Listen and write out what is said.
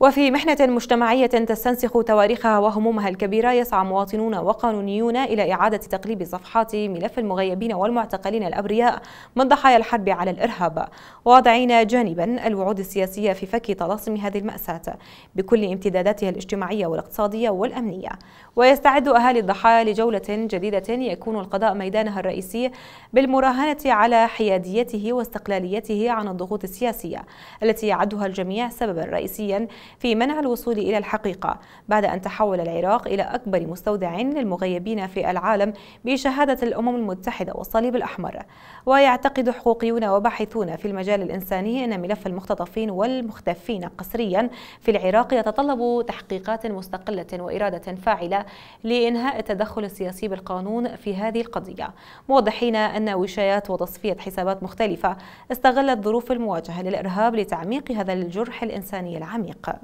وفي محنة مجتمعية تستنسخ تواريخها وهمومها الكبيرة يسعى مواطنون وقانونيون إلى إعادة تقليب صفحات ملف المغيبين والمعتقلين الأبرياء من ضحايا الحرب على الإرهاب واضعين جانبا الوعود السياسية في فك طلاسم هذه المأساة بكل امتداداتها الاجتماعية والاقتصادية والأمنية ويستعد أهالي الضحايا لجولة جديدة يكون القضاء ميدانها الرئيسي بالمراهنة على حياديته واستقلاليته عن الضغوط السياسية التي يعدها الجميع سببا رئيسيا في منع الوصول إلى الحقيقة بعد أن تحول العراق إلى أكبر مستودع للمغيبين في العالم بشهادة الأمم المتحدة والصليب الأحمر ويعتقد حقوقيون وباحثون في المجال الإنساني أن ملف المختطفين والمختفين قسريا في العراق يتطلب تحقيقات مستقلة وإرادة فاعلة لإنهاء التدخل السياسي بالقانون في هذه القضية موضحين أن وشايات وتصفية حسابات مختلفة استغلت ظروف المواجهة للإرهاب لتعميق هذا الجرح الإنساني العميق